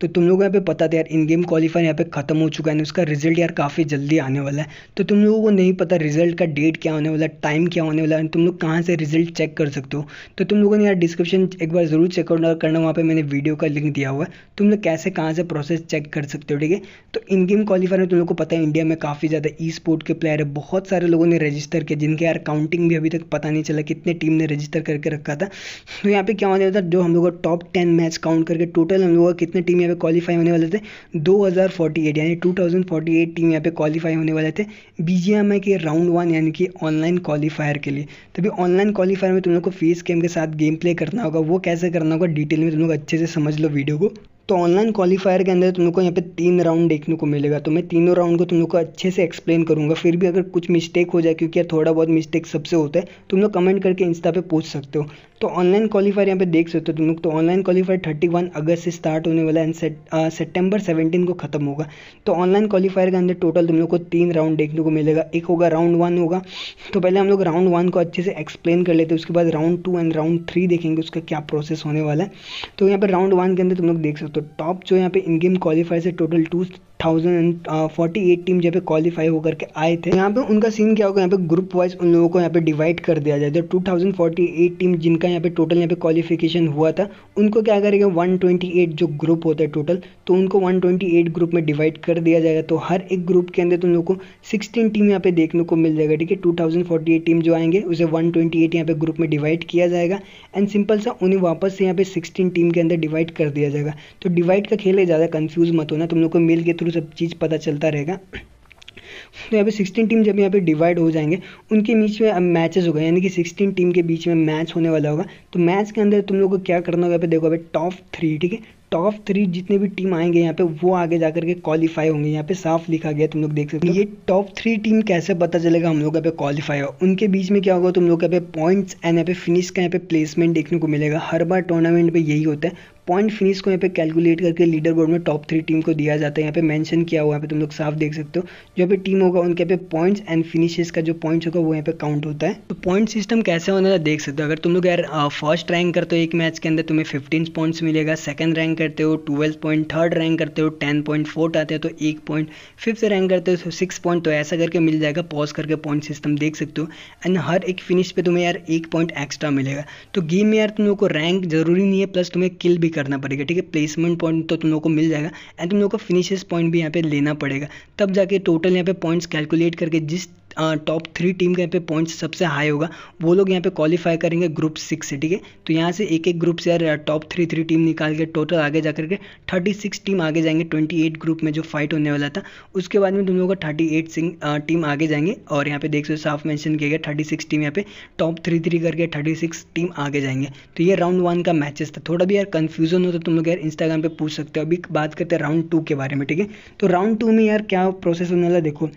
तो तुम को यहाँ पे पता था यार इन गेम क्वालिफायर यहाँ पे खत्म हो चुका है उसका रिजल्ट यार काफ़ी जल्दी आने वाला है तो तुम लोगों को नहीं पता रिजल्ट का डेट क्या होने वाला है टाइम क्या होने वाला है तुम लोग कहाँ से रिजल्ट चेक कर सकते हो तो तुम लोगों ने यार डिस्क्रिप्शन एक बार ज़रूर चेक करना करना वहाँ पर मैंने वीडियो का लिंक दिया हुआ है तुम लोग कैसे कहाँ से प्रोसेस चेक कर सकते हो ठीक है तो इन गेम क्वालिफायर में तुम लोग को पता है इंडिया में काफ़ी ज़्यादा ई स्पोर्ट के प्लेयर है बहुत सारे लोगों ने रजिस्टर किया जिनके यार काउंटिंग भी अभी तक पता नहीं चला कितने टीम ने रजिस्टर करके रखा था तो यहाँ पे क्या होने वाला था जो हम लोग का टॉप टेन मैच काउंट करके टोटल हम लोगों का कितने टीम यहाँ पे क्वालिफाई होने वाले थे 2048 यानी 2048 टीम यहाँ पे क्वालिफाई होने वाले थे बी के राउंड वन यानी कि ऑनलाइन क्वालिफायर के लिए तभी ऑनलाइन क्वालिफायर में तुम लोग को फेस गेम के साथ गेम प्ले करना होगा वो कैसे करना होगा डिटेल में तुम लोग अच्छे से समझ लो वीडियो को तो ऑनलाइन क्वालिफायर के अंदर तुम लोग को यहाँ पे तीन राउंड देखने को मिलेगा तो मैं तीनों राउंड को तुम लोग को अच्छे से एक्सप्लेन करूँगा फिर भी अगर कुछ मिस्टेक हो जाए क्योंकि यार थोड़ा बहुत मिस्टेक सबसे होता है तुम लोग कमेंट करके इंस्टा पे पूछ सकते हो तो ऑनलाइन क्वालीफायर यहाँ पे देख सकते हो तुम लोग तो ऑनलाइन क्वालीफायर 31 अगस्त से स्टार्ट होने वाला है एंड सेप्टेम्बर सेवेंटीन को ख़त्म होगा तो ऑनलाइन क्वालीफायर के अंदर टोटल तुम लोग को तीन राउंड देखने को मिलेगा एक होगा राउंड वन होगा तो पहले हम लोग राउंड वन को अच्छे से एक्सप्लेन कर लेते हैं उसके बाद round two and round three देखेंगे उसका क्या प्रोसेस होने वाला है तो यहाँ पर राउंड वन के अंदर तुम लोग देख सकते हो टॉप जो यहाँ पे इन गेम क्वालीफायर से total two thousand forty eight team जहाँ पे क्वालिफाई होकर के आए थे यहाँ पे उनका सीन क्या होगा यहाँ पे ग्रुप वाइज उन लोगों को यहाँ पे डिवाइड कर दिया जाए तो two thousand forty eight team जिनका यहाँ पे टोटल यहाँ पे क्वालिफिकेशन हुआ था उनको क्या करेगा वन ट्वेंटी एट जो ग्रुप होता है टोटल तो उनको वन ट्वेंटी एट ग्रुप में डिवाइड कर दिया जाएगा तो हर एक ग्रुप के अंदर तुम तो लोग को सिक्सटीन टीम यहाँ पे देखने को मिल जाएगा ठीक है two thousand forty eight team जो आएंगे उसे वन ट्वेंटी एट यहाँ पे ग्रुप में डिवाइड किया जाएगा एंड सिंपल सा उन्हें वापस से यहाँ पे सिक्सटीन टीम के अंदर डिवाइड कर दिया जाएगा तो डिवाइड का खेल है ज़्यादा कन्फ्यूज मत होना तुम लोग को मिल के थ्रू सब चीज़ पता चलता रहेगा तो यहाँ पे सिक्सटीन टीम जब यहाँ पे डिवाइड हो जाएंगे उनके बीच में अब मैचेस होगा यानी कि सिक्सटीन टीम के बीच में मैच होने वाला होगा तो मैच के अंदर तुम लोग को क्या करना होगा यहाँ पे देखो अभी टॉप थ्री ठीक है टॉप थ्री जितने भी टीम आएंगे यहाँ पे वो आगे जाकर के क्वालिफाई होंगे यहाँ पे साफ लिखा गया तुम लोग देख सकते हो ये टॉप थ्री टीम कैसे पता चलेगा हम लोग यहाँ पे क्वालिफाई हो उनके बीच में क्या होगा तुम लोग यहाँ पे पॉइंट्स एंड यहाँ पे फिनिश का यहाँ पे प्लेसमेंट देखने को मिलेगा हर बार टूर्नामेंट में यही होता है पॉइंट फिनिश को यहाँ पे कैलकुलेट करके लीडर बोर्ड में टॉप थ्री टीम को दिया जाता है यहाँ पे मेंशन किया हुआ है पे तुम लोग साफ देख सकते हो जो पे टीम होगा उनके पे पॉइंट्स एंड फिनिशेस का जो पॉइंट्स होगा वो यहाँ पे काउंट होता है तो पॉइंट सिस्टम कैसे होने का देख सकते हो अगर तुम लोग यार फर्स्ट रैंक करते हो एक मैच के अंदर तुम्हें फिफ्टीन पॉइंट्स मिलेगा सेकंड रैंक करते हो ट्वेल्थ पॉइंट थर्ड रैंक करते हो टेन पॉइंट फोर्थ आते हो तो एक पॉइंट फिफ्थ रैंक करते हो तो सिक्स पॉइंट तो ऐसा करके मिल जाएगा पॉज करके पॉइंट सिस्टम देख सकते हो एंड हर एक फिनिश पे तुम्हें यार एक पॉइंट एक्स्ट्रा मिलेगा तो गेम में यार तुम लोग को रैंक जरूरी नहीं है प्लस तुम्हें किल भी करना पड़ेगा ठीक है प्लेसमेंट पॉइंट तो तुम लोग को मिल जाएगा एंड तुम लोग को फिनिशेस पॉइंट भी यहाँ पे लेना पड़ेगा तब जाके टोटल यहाँ पे पॉइंट्स कैलकुलेट करके जिस टॉप थ्री टीम के यहाँ पे पॉइंट्स सबसे हाई होगा वो लोग यहाँ पे क्वालिफाई करेंगे ग्रुप सिक्स से ठीक है तो यहाँ से एक एक ग्रुप से यार टॉप थ्री थ्री टीम निकाल के टोटल आगे जा करके थर्टी सिक्स टीम आगे जाएंगे ट्वेंटी एट ग्रुप में जो फाइट होने वाला था उसके बाद में तुम लोगों का थर्टी एट टीम आगे जाएंगे और यहाँ पे देख सो साफ मैंशन किया गया थर्टी सिक्स टीम यहाँ पे टॉप थ्री थ्री करके थर्टी सिक्स टीम आगे जाएंगे तो ये राउंड वन का मैचेस था थोड़ा भी यार कन्फ्यूजन हो तो तुम लोग यार इंस्टाग्राम पर पूछ सकते हो अभी बात करते हैं राउंड टू के बारे में ठीक है तो राउंड टू में यार क्या प्रोसेस होने वाला देखो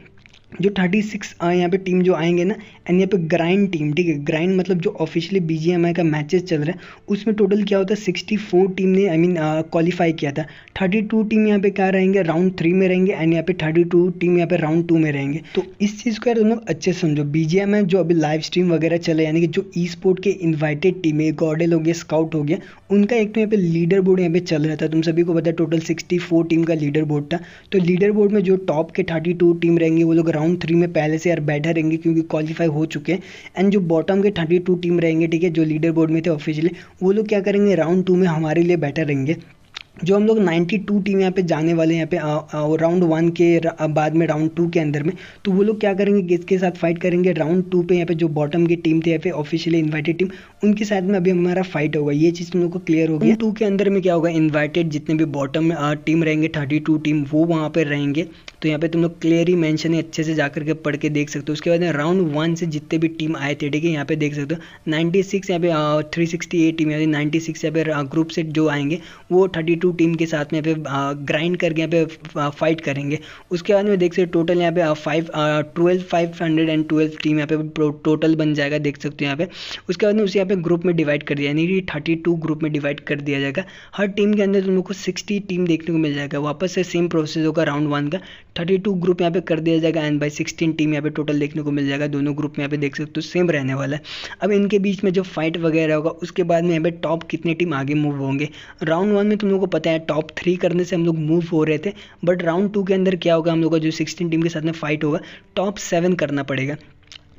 जो थर्टी सिक्स यहाँ पे टीम जो आएंगे ना एंड यहाँ पे ग्राइंड टीम ठीक है ग्राइंड मतलब जो ऑफिशियली बी का मैचेस चल रहा है उसमें टोटल क्या होता है सिक्सटी फोर टीम ने आई मीन क्वालिफाई किया था थर्टी टू टीम यहाँ पे क्या रहेंगे राउंड थ्री में रहेंगे एंड यहाँ पे थर्टी टू टीम यहाँ पे राउंड टू में रहेंगे तो इस चीज़ को यार तुम लोग अच्छे समझो बी जो अभी लाइव स्ट्रीम वगैरह चले यानी कि जो ई स्पोर्ट के इन्वाइटेड टीम है गॉडल हो गया स्काउट हो गया उनका एक तो यहाँ पे लीडर बोर्ड यहाँ पे चल रहा था तुम सभी को पता है टोटल सिक्सटी फोर टीम का लीडर बोर्ड था तो लीडर बोर्ड में जो टॉप के थर्टी टू टीम रहेंगे वो लोग राउंड थ्री में पहले से यार बैठे रहेंगे क्योंकि क्वालिफाई हो चुके हैं एंड जो बॉटम के थर्टी टू टीम रहेंगे ठीक है जो लीडर बोर्ड में थे ऑफिशियली वो लोग क्या करेंगे राउंड टू में हमारे लिए बैठे रहेंगे जो हम लोग 92 टीम यहाँ पे जाने वाले हैं यहाँ पे राउंड वन के बाद में राउंड टू के अंदर में तो वो लोग क्या करेंगे किसके साथ फाइट करेंगे राउंड टू पे यहाँ पे जो बॉटम की टीम थी यहाँ पे ऑफिशियली इन्वाइटेड टीम उनके साथ में अभी हमारा फाइट होगा ये चीज़ हम लोग को क्लियर होगी टू के अंदर में क्या होगा इन्वाइटेड जितने भी बॉटम टीम रहेंगे थर्टी टीम वो वहाँ पर रहेंगे तो यहाँ पे तुम लोग क्लियरली मैंशन है अच्छे से जाकर के पढ़ के देख सकते हो उसके बाद राउंड वन से जितने भी टीम आए थे ठीक है यहाँ पे देख सकते हो नाइन्टी सिक्स यहाँ पे थ्री सिक्सटी एट टीम यानी नाइन्टी सिक्स यहाँ पे ग्रुप से जो आएंगे वो थर्टी टू टू टीम के साथ में पे ग्राइंड करके यहाँ पे फाइट करेंगे उसके बाद में देख सकते टोटल यहाँ पे five twelve five hundred and twelve team यहाँ पे टोटल बन जाएगा देख सकते हो यहाँ पे उसके बाद में उसे यहाँ पे ग्रुप में डिवाइड कर दिया यानी कि थर्टी टू ग्रुप में डिवाइड कर दिया जाएगा हर टीम के अंदर तुम लोग को सिक्सटी टीम देखने को मिल जाएगा वापस से सेम प्रोसेस होगा राउंड वन का थर्टी टू ग्रुप यहाँ पे कर दिया जाएगा एंड बाई सिक्सटीन टीम यहाँ पे टोटल देखने को मिल जाएगा दोनों ग्रुप में यहाँ पे देख सकते हो सेम रहने वाला है अब इनके बीच में जो फाइट वगैरह होगा उसके बाद में यहाँ पे टॉप कितने टीम आगे मूव होंगे राउंड वन में तुम लोग को पता है टॉप थ्री करने से हम लोग मूव हो रहे थे बट राउंड टू के अंदर क्या होगा हम लोग का जो सिक्सटीन टीम के साथ में फाइट होगा टॉप सेवन करना पड़ेगा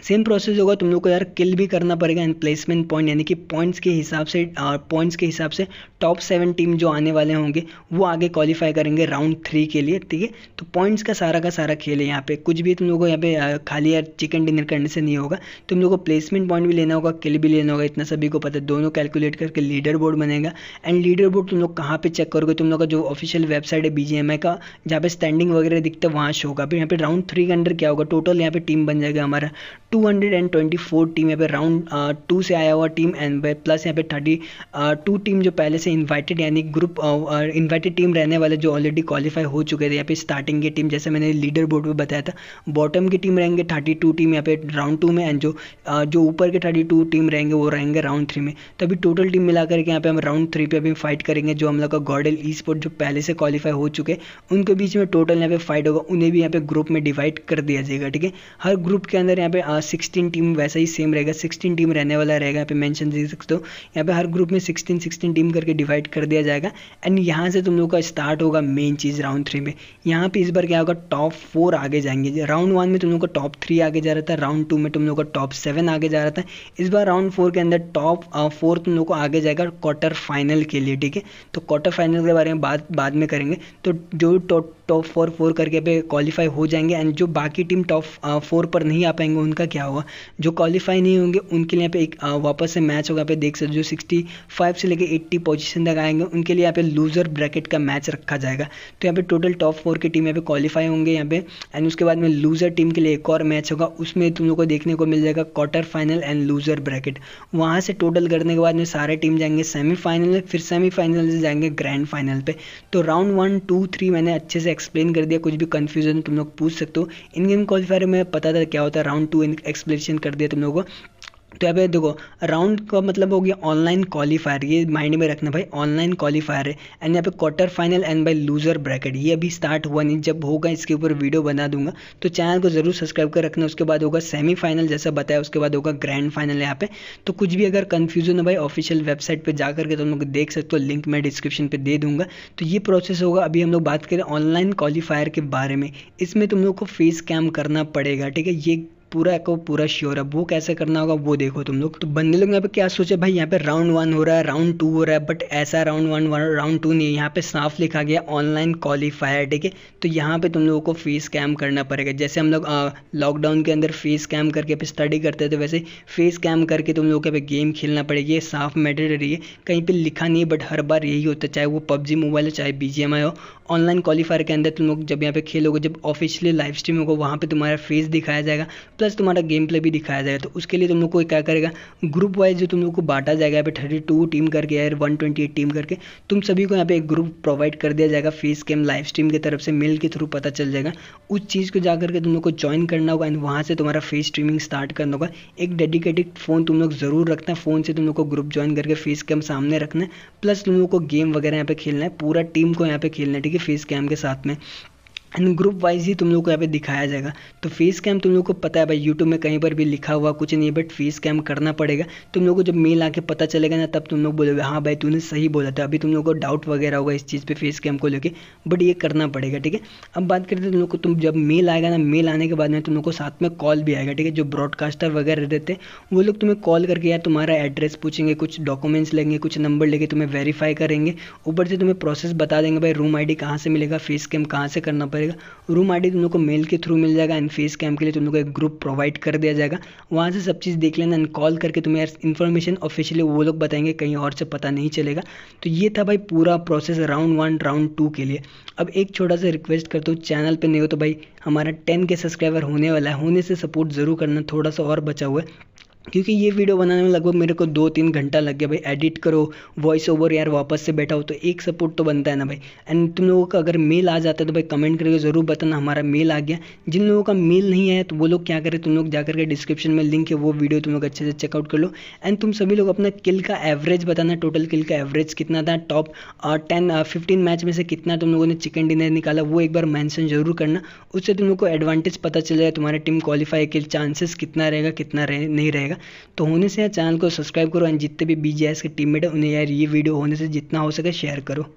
सेम प्रोसेस होगा तुम लोग को यार किल भी करना पड़ेगा एंड प्लेसमेंट पॉइंट यानी कि पॉइंट्स के हिसाब से पॉइंट्स के हिसाब से टॉप सेवन टीम जो आने वाले होंगे वो आगे क्वालिफाई करेंगे राउंड थ्री के लिए ठीक है तो पॉइंट्स का सारा का सारा खेल है यहाँ पे कुछ भी तुम लोग को यहाँ पे खाली यार चिकन डिनर करने से नहीं होगा तुम लोग को प्लेसमेंट पॉइंट भी लेना होगा किल भी लेना होगा इतना सभी को पता है दोनों कैलकुलेट करके लीडर बोर्ड बनेगा एंड लीडर बोर्ड तुम लोग कहाँ पर चेक करोगे तुम लोग का जो ऑफिशियल वेबसाइट है बी का जहाँ पे स्टैंडिंग वगैरह दिखता है वहाँ शो होगा फिर यहाँ पे राउंड थ्री के अंडर क्या होगा टोटल यहाँ पे टीम बन जाएगा हमारा 224 टीम यहाँ पे राउंड टू से आया हुआ टीम एंड प्लस यहाँ पे थर्टी टू टीम जो पहले से इनवाइटेड यानी ग्रुप इनवाइटेड टीम रहने वाले जो ऑलरेडी क्वालिफाई हो चुके थे यहाँ पे स्टार्टिंग की टीम जैसे मैंने लीडर बोर्ड पर बताया था बॉटम की टीम रहेंगे थर्टी टू टीम यहाँ पे राउंड टू में एंड जो जो ऊपर के थर्टी टू टीम रहेंगे वो रहेंगे राउंड थ्री में तो अभी टोटल टीम मिला करके यहाँ पे हम राउंड थ्री पे अभी फाइट करेंगे जो हम लोग का गॉडल ई स्पोर्ट जो पहले से क्वालिफाई हो चुके उनके बीच में टोटल यहाँ पे फाइट होगा उन्हें भी यहाँ पे ग्रुप में डिवाइड कर दिया जाएगा ठीक है हर ग्रुप के अंदर यहाँ पे सिक्सटीन टीम वैसा ही सेम रहेगा सिक्सटीन टीम रहने वाला रहेगा यहाँ पे मैंशन दे सकते हो यहाँ पे हर ग्रुप में सिक्सटीन सिक्सटीन टीम करके डिवाइड कर दिया जाएगा एंड यहाँ से तुम लोग का स्टार्ट होगा मेन चीज़ राउंड थ्री में यहाँ पे इस बार क्या होगा टॉप फोर आगे जाएंगे राउंड वन में तुम लोग का टॉप थ्री आगे जा रहा था राउंड टू में तुम लोग का टॉप सेवन आगे जा रहा था इस बार राउंड फोर के अंदर टॉप फोर तुम लोग को आगे जाएगा क्वार्टर फाइनल के लिए ठीक है तो क्वार्टर फाइनल के बारे में बात बाद में करेंगे तो जो टॉप फोर फोर करके पे क्वालिफाई हो जाएंगे एंड जो बाकी टीम टॉप फोर पर नहीं आ पाएंगे उनका क्या होगा जो क्वालिफाई नहीं होंगे उनके लिए यहाँ पे एक uh, वापस से मैच होगा पे देख सकते जो सिक्सटी फाइव से लेकर एट्टी पोजिशन तक आएंगे उनके लिए यहाँ पे लूजर ब्रैकेट का मैच रखा जाएगा तो यहाँ पे टोटल टॉप फोर की टीम यहाँ पे क्वालिफाई होंगे यहाँ पे एंड उसके बाद में लूजर टीम के लिए एक और मैच होगा उसमें तुम लोग को देखने को मिल जाएगा quarter final and loser bracket वहाँ से टोटल करने के बाद में सारे टीम जाएंगे सेमीफाइनल फिर सेमीफाइनल से जाएंगे ग्रैंड फाइनल पे तो राउंड वन टू थ्री मैंने अच्छे से एक्सप्लेन कर दिया कुछ भी कन्फ्यूजन तुम लोग पूछ सकते हो इन गेम क्वालिफायर में पता था क्या होता है राउंड टू एक्सप्लेनेशन कर दिया तुम लोगों को तो यहाँ पे देखो राउंड का मतलब हो गया ऑनलाइन क्वालिफायर ये माइंड में रखना भाई ऑनलाइन क्वालिफायर है एंड यहाँ पे quarter final and by loser bracket ये अभी स्टार्ट हुआ नहीं जब होगा इसके ऊपर वीडियो बना दूंगा तो चैनल को ज़रूर सब्सक्राइब कर रखना उसके बाद होगा सेमीफाइनल जैसा बताया उसके बाद होगा ग्रैंड फाइनल यहाँ पे तो कुछ भी अगर कन्फ्यूजन हो भाई ऑफिशियल वेबसाइट पर जा करके तुम तो लोग देख सकते हो लिंक मैं डिस्क्रिप्शन पर दे दूंगा तो ये प्रोसेस होगा अभी हम लोग बात करें ऑनलाइन क्वालिफायर के बारे में इसमें तुम लोग को फेस कैम करना पड़ेगा ठीक है ये पूरा को पूरा श्योर है वो कैसे करना होगा वो देखो तुम लोग तो बंदे लोग यहाँ पे क्या सोचे भाई यहाँ पे राउंड वन हो रहा है राउंड टू हो रहा है बट ऐसा राउंड वन राउंड टू नहीं है यहाँ पे साफ लिखा गया ऑनलाइन क्वालिफायर ठीक है तो यहाँ पे तुम लोगों को फीस कैम करना पड़ेगा जैसे हम लोग लॉकडाउन के अंदर फीस कैम करके स्टडी करते थे वैसे फीस कैम करके तुम लोगों के गेम खेलना पड़ेगी ये साफ रही है कहीं पर लिखा नहीं है बट हर बार यही होता है चाहे वो पबजी मोबाइल हो चाहे बी हो ऑनलाइन क्वालिफायर के अंदर तुम लोग जब यहाँ पे खेलोगे जब ऑफिशियली लाइव स्ट्रीम होगा वहाँ पे तुम्हारा फेस दिखाया जाएगा प्लस तुम्हारा गेम प्ले भी दिखाया जाएगा तो उसके लिए तुम लोग को क्या करेगा ग्रुप वाइज जो तुम लोग को बांटा जाएगा यहाँ पे थर्टी टू टीम करके या वन ट्वेंटी एट टीम करके तुम सभी को यहाँ पे एक ग्रुप प्रोवाइड कर दिया जाएगा फेस गेम लाइव स्ट्रीम की तरफ से मेल के थ्रू पता चल जाएगा उस चीज़ को जा करके तुम लोग को ज्वाइन करना होगा एंड वहाँ से तुम्हारा फेस स्ट्रीमिंग स्टार्ट करना होगा एक डेडिकेटेड फ़ोन तुम लोग ज़रूर रखना है फ़ोन से तुम लोग को ग्रुप ज्वाइन करके फेस कैम सामने रखना है प्लस तुम लोग को गेम वगैरह यहाँ पे खेलना है पूरा टीम को यहाँ पे खेलना है ठीक है फीस कैम के साथ में एंड ग्रुप वाइज ही तुम लोग को यहाँ पे दिखाया जाएगा तो फेस कैम तुम लोग को पता है भाई यूट्यूब में कहीं पर भी लिखा हुआ कुछ नहीं है बट फेस कैम करना पड़ेगा तुम लोग को जब मेल आके पता चलेगा ना तब तुम लोग बोलोगे हाँ भाई तूने सही बोला था अभी तुम लोग को डाउट वगैरह होगा इस चीज़ पर फेस कैम को लेकर बट ये करना पड़ेगा ठीक है अब बात करते हैं तुम लोग को तुम जब मेल आएगा ना मेल आने के बाद में तुम लोग को साथ में कॉल भी आएगा ठीक है जो ब्रॉडकास्टर वगैरह रहते हैं वो लोग तुम्हें कॉल करके यार तुम्हारा एड्रेस पूछेंगे कुछ डॉक्यूमेंट्स लेंगे कुछ नंबर लेके तुम्हें वेरीफाई करेंगे ऊपर से तुम्हें प्रोसेस बता देंगे भाई रूम आई कहाँ से मिलेगा फेस कैम कहाँ से करना पड़ेगा करेगा रूम आई तुम लोग को मेल के थ्रू मिल जाएगा एंड फेस कैम के लिए तुम लोग को एक ग्रुप प्रोवाइड कर दिया जाएगा वहाँ से सब चीज़ देख लेना एंड कॉल करके तुम्हें यार इन्फॉर्मेशन ऑफिशियली वो लोग बताएंगे कहीं और से पता नहीं चलेगा तो ये था भाई पूरा process round one round two के लिए अब एक छोटा सा रिक्वेस्ट करता हूँ चैनल पर नहीं हो तो भाई हमारा टेन के सब्सक्राइबर होने वाला है होने से सपोर्ट ज़रूर करना थोड़ा सा और बचा हुआ है क्योंकि ये वीडियो बनाने में लगभग मेरे को दो तीन घंटा लग गया भाई एडिट करो वॉइस ओवर यार वापस से बैठा हो तो एक सपोर्ट तो बनता है ना भाई एंड तुम लोगों का अगर मेल आ जाता है तो भाई कमेंट करके ज़रूर बताना हमारा मेल आ गया जिन लोगों का मेल नहीं आया तो वो लोग क्या करें तुम लोग जाकर के डिस्क्रिप्शन में लिंक है वो वीडियो तुम लोग अच्छे से चेकआउट कर लो एंड तुम सभी लोग अपना किल का एवरेज बताना टोटल किल का एवरेज कितना था टॉप टेन फिफ्टीन मैच में से कितना तुम लोगों ने चिकन डिनर निकाला वो एक बार मैंसन जरूर करना उससे तुम लोग को एडवांटेज पता चल जाए तुम्हारी टीम क्वालिफाई के चांसेस कितना रहेगा कितना नहीं रहेगा जाएगा तो होने से यार चैनल को सब्सक्राइब करो एंड जितने भी बी के टीममेट है उन्हें यार ये वीडियो होने से जितना हो सके शेयर करो